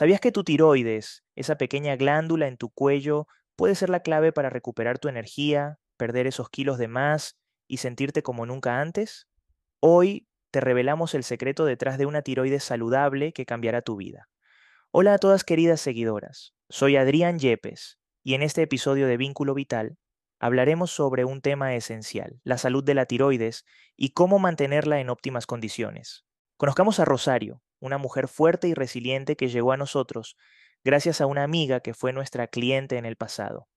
¿Sabías que tu tiroides, esa pequeña glándula en tu cuello, puede ser la clave para recuperar tu energía, perder esos kilos de más y sentirte como nunca antes? Hoy te revelamos el secreto detrás de una tiroides saludable que cambiará tu vida. Hola a todas queridas seguidoras, soy Adrián Yepes y en este episodio de Vínculo Vital hablaremos sobre un tema esencial, la salud de la tiroides y cómo mantenerla en óptimas condiciones. Conozcamos a Rosario, una mujer fuerte y resiliente que llegó a nosotros gracias a una amiga que fue nuestra cliente en el pasado.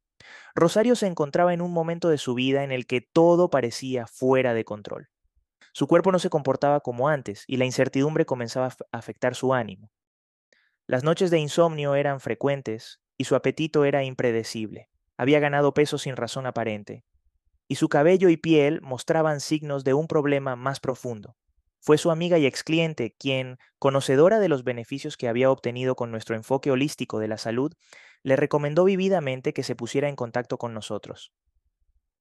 Rosario se encontraba en un momento de su vida en el que todo parecía fuera de control. Su cuerpo no se comportaba como antes y la incertidumbre comenzaba a afectar su ánimo. Las noches de insomnio eran frecuentes y su apetito era impredecible. Había ganado peso sin razón aparente. Y su cabello y piel mostraban signos de un problema más profundo. Fue su amiga y ex cliente quien, conocedora de los beneficios que había obtenido con nuestro enfoque holístico de la salud, le recomendó vividamente que se pusiera en contacto con nosotros.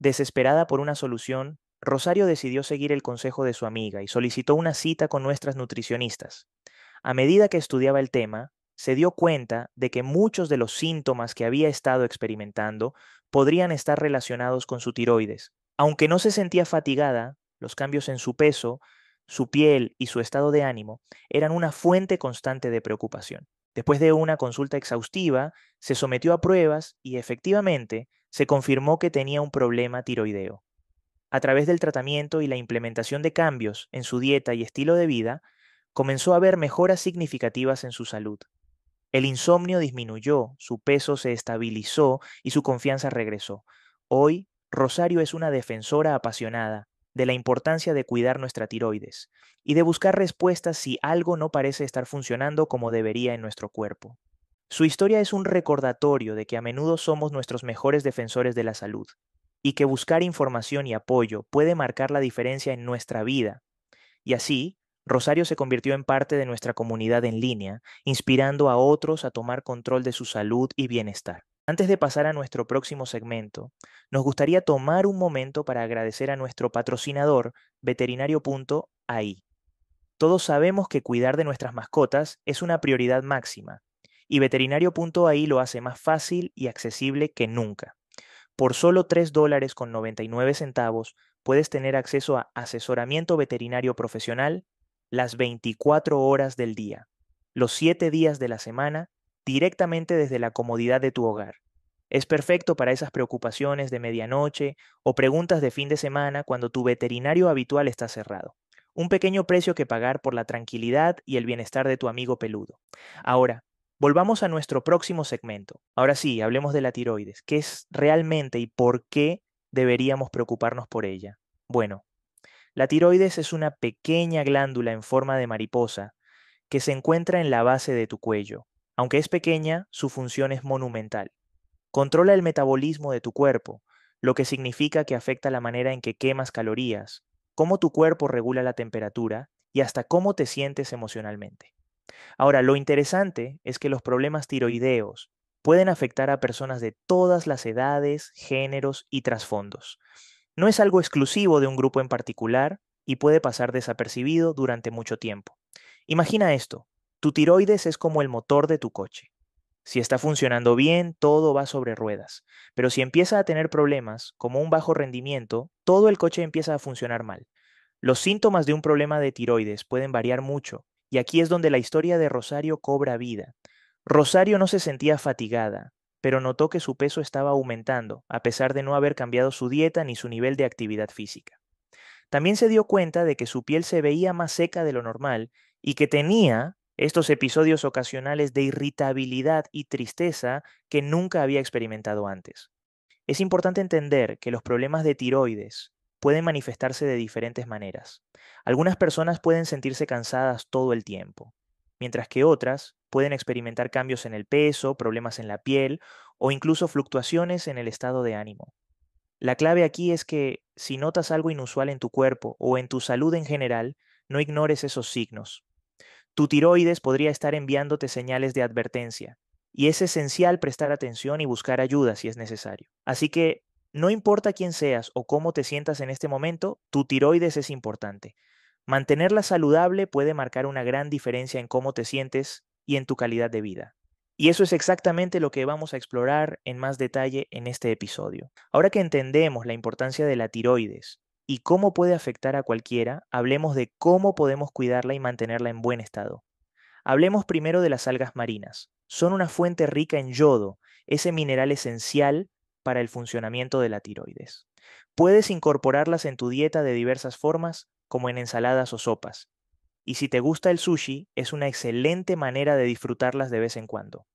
Desesperada por una solución, Rosario decidió seguir el consejo de su amiga y solicitó una cita con nuestras nutricionistas. A medida que estudiaba el tema, se dio cuenta de que muchos de los síntomas que había estado experimentando podrían estar relacionados con su tiroides. Aunque no se sentía fatigada, los cambios en su peso su piel y su estado de ánimo eran una fuente constante de preocupación. Después de una consulta exhaustiva, se sometió a pruebas y efectivamente se confirmó que tenía un problema tiroideo. A través del tratamiento y la implementación de cambios en su dieta y estilo de vida, comenzó a ver mejoras significativas en su salud. El insomnio disminuyó, su peso se estabilizó y su confianza regresó. Hoy, Rosario es una defensora apasionada de la importancia de cuidar nuestra tiroides y de buscar respuestas si algo no parece estar funcionando como debería en nuestro cuerpo. Su historia es un recordatorio de que a menudo somos nuestros mejores defensores de la salud y que buscar información y apoyo puede marcar la diferencia en nuestra vida. Y así, Rosario se convirtió en parte de nuestra comunidad en línea, inspirando a otros a tomar control de su salud y bienestar. Antes de pasar a nuestro próximo segmento, nos gustaría tomar un momento para agradecer a nuestro patrocinador, veterinario.ai. Todos sabemos que cuidar de nuestras mascotas es una prioridad máxima, y veterinario.ai lo hace más fácil y accesible que nunca. Por solo $3.99 dólares con centavos puedes tener acceso a asesoramiento veterinario profesional las 24 horas del día, los 7 días de la semana directamente desde la comodidad de tu hogar. Es perfecto para esas preocupaciones de medianoche o preguntas de fin de semana cuando tu veterinario habitual está cerrado. Un pequeño precio que pagar por la tranquilidad y el bienestar de tu amigo peludo. Ahora, volvamos a nuestro próximo segmento. Ahora sí, hablemos de la tiroides. ¿Qué es realmente y por qué deberíamos preocuparnos por ella? Bueno, la tiroides es una pequeña glándula en forma de mariposa que se encuentra en la base de tu cuello. Aunque es pequeña, su función es monumental. Controla el metabolismo de tu cuerpo, lo que significa que afecta la manera en que quemas calorías, cómo tu cuerpo regula la temperatura y hasta cómo te sientes emocionalmente. Ahora, lo interesante es que los problemas tiroideos pueden afectar a personas de todas las edades, géneros y trasfondos. No es algo exclusivo de un grupo en particular y puede pasar desapercibido durante mucho tiempo. Imagina esto, tu tiroides es como el motor de tu coche. Si está funcionando bien, todo va sobre ruedas, pero si empieza a tener problemas, como un bajo rendimiento, todo el coche empieza a funcionar mal. Los síntomas de un problema de tiroides pueden variar mucho, y aquí es donde la historia de Rosario cobra vida. Rosario no se sentía fatigada, pero notó que su peso estaba aumentando, a pesar de no haber cambiado su dieta ni su nivel de actividad física. También se dio cuenta de que su piel se veía más seca de lo normal y que tenía estos episodios ocasionales de irritabilidad y tristeza que nunca había experimentado antes. Es importante entender que los problemas de tiroides pueden manifestarse de diferentes maneras. Algunas personas pueden sentirse cansadas todo el tiempo, mientras que otras pueden experimentar cambios en el peso, problemas en la piel o incluso fluctuaciones en el estado de ánimo. La clave aquí es que si notas algo inusual en tu cuerpo o en tu salud en general, no ignores esos signos. Tu tiroides podría estar enviándote señales de advertencia y es esencial prestar atención y buscar ayuda si es necesario. Así que no importa quién seas o cómo te sientas en este momento, tu tiroides es importante. Mantenerla saludable puede marcar una gran diferencia en cómo te sientes y en tu calidad de vida. Y eso es exactamente lo que vamos a explorar en más detalle en este episodio. Ahora que entendemos la importancia de la tiroides y cómo puede afectar a cualquiera, hablemos de cómo podemos cuidarla y mantenerla en buen estado. Hablemos primero de las algas marinas. Son una fuente rica en yodo, ese mineral esencial para el funcionamiento de la tiroides. Puedes incorporarlas en tu dieta de diversas formas, como en ensaladas o sopas. Y si te gusta el sushi, es una excelente manera de disfrutarlas de vez en cuando.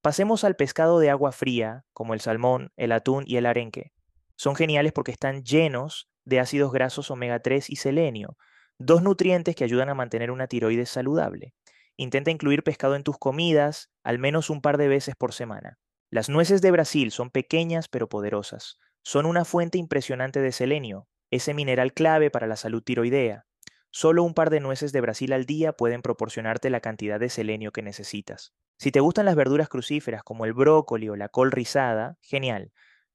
Pasemos al pescado de agua fría, como el salmón, el atún y el arenque. Son geniales porque están llenos de ácidos grasos omega 3 y selenio, dos nutrientes que ayudan a mantener una tiroides saludable. Intenta incluir pescado en tus comidas al menos un par de veces por semana. Las nueces de Brasil son pequeñas pero poderosas. Son una fuente impresionante de selenio, ese mineral clave para la salud tiroidea. Solo un par de nueces de Brasil al día pueden proporcionarte la cantidad de selenio que necesitas. Si te gustan las verduras crucíferas como el brócoli o la col rizada, genial.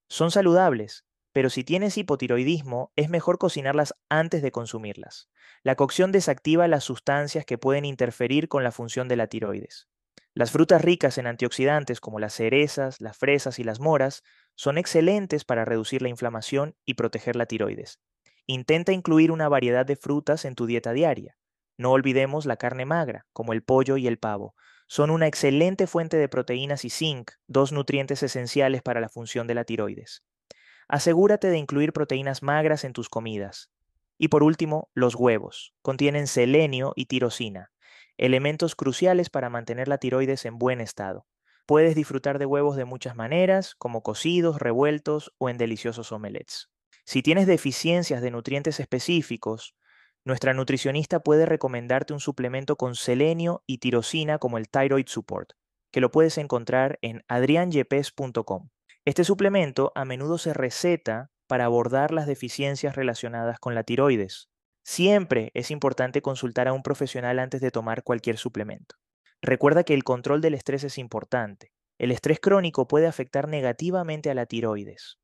Son saludables, pero si tienes hipotiroidismo, es mejor cocinarlas antes de consumirlas. La cocción desactiva las sustancias que pueden interferir con la función de la tiroides. Las frutas ricas en antioxidantes como las cerezas, las fresas y las moras son excelentes para reducir la inflamación y proteger la tiroides. Intenta incluir una variedad de frutas en tu dieta diaria. No olvidemos la carne magra, como el pollo y el pavo. Son una excelente fuente de proteínas y zinc, dos nutrientes esenciales para la función de la tiroides. Asegúrate de incluir proteínas magras en tus comidas. Y por último, los huevos. Contienen selenio y tirosina, elementos cruciales para mantener la tiroides en buen estado. Puedes disfrutar de huevos de muchas maneras, como cocidos, revueltos o en deliciosos omelets. Si tienes deficiencias de nutrientes específicos, nuestra nutricionista puede recomendarte un suplemento con selenio y tirosina como el Thyroid Support, que lo puedes encontrar en adrianyepes.com. Este suplemento a menudo se receta para abordar las deficiencias relacionadas con la tiroides. Siempre es importante consultar a un profesional antes de tomar cualquier suplemento. Recuerda que el control del estrés es importante. El estrés crónico puede afectar negativamente a la tiroides.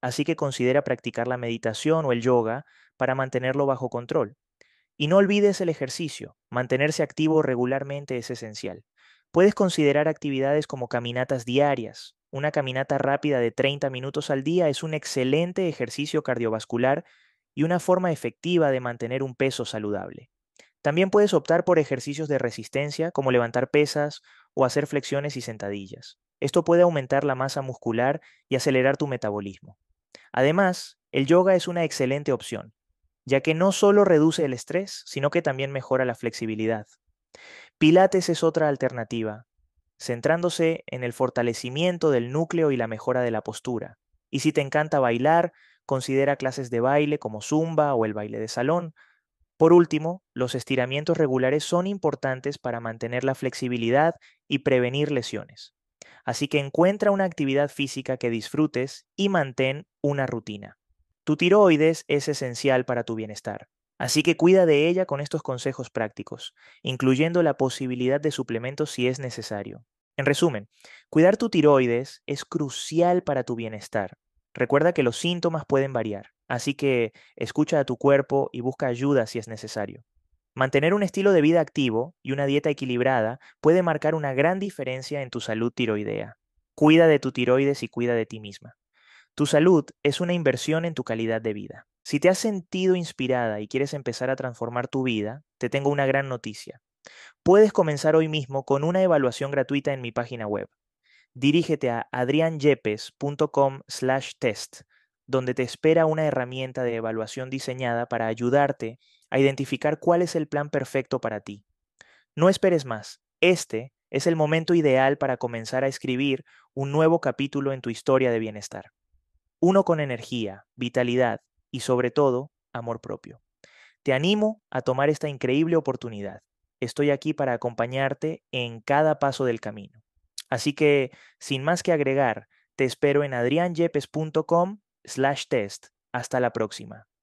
Así que considera practicar la meditación o el yoga para mantenerlo bajo control. Y no olvides el ejercicio. Mantenerse activo regularmente es esencial. Puedes considerar actividades como caminatas diarias, una caminata rápida de 30 minutos al día es un excelente ejercicio cardiovascular y una forma efectiva de mantener un peso saludable. También puedes optar por ejercicios de resistencia como levantar pesas o hacer flexiones y sentadillas. Esto puede aumentar la masa muscular y acelerar tu metabolismo. Además, el yoga es una excelente opción, ya que no solo reduce el estrés, sino que también mejora la flexibilidad. Pilates es otra alternativa, centrándose en el fortalecimiento del núcleo y la mejora de la postura. Y si te encanta bailar, considera clases de baile como zumba o el baile de salón. Por último, los estiramientos regulares son importantes para mantener la flexibilidad y prevenir lesiones. Así que encuentra una actividad física que disfrutes y mantén una rutina. Tu tiroides es esencial para tu bienestar. Así que cuida de ella con estos consejos prácticos, incluyendo la posibilidad de suplementos si es necesario. En resumen, cuidar tu tiroides es crucial para tu bienestar. Recuerda que los síntomas pueden variar, así que escucha a tu cuerpo y busca ayuda si es necesario. Mantener un estilo de vida activo y una dieta equilibrada puede marcar una gran diferencia en tu salud tiroidea. Cuida de tu tiroides y cuida de ti misma. Tu salud es una inversión en tu calidad de vida. Si te has sentido inspirada y quieres empezar a transformar tu vida, te tengo una gran noticia. Puedes comenzar hoy mismo con una evaluación gratuita en mi página web. Dirígete a adrianyepes.com slash test, donde te espera una herramienta de evaluación diseñada para ayudarte a identificar cuál es el plan perfecto para ti. No esperes más. Este es el momento ideal para comenzar a escribir un nuevo capítulo en tu historia de bienestar. Uno con energía, vitalidad y sobre todo amor propio. Te animo a tomar esta increíble oportunidad. Estoy aquí para acompañarte en cada paso del camino. Así que, sin más que agregar, te espero en adrianyepes.com slash test. Hasta la próxima.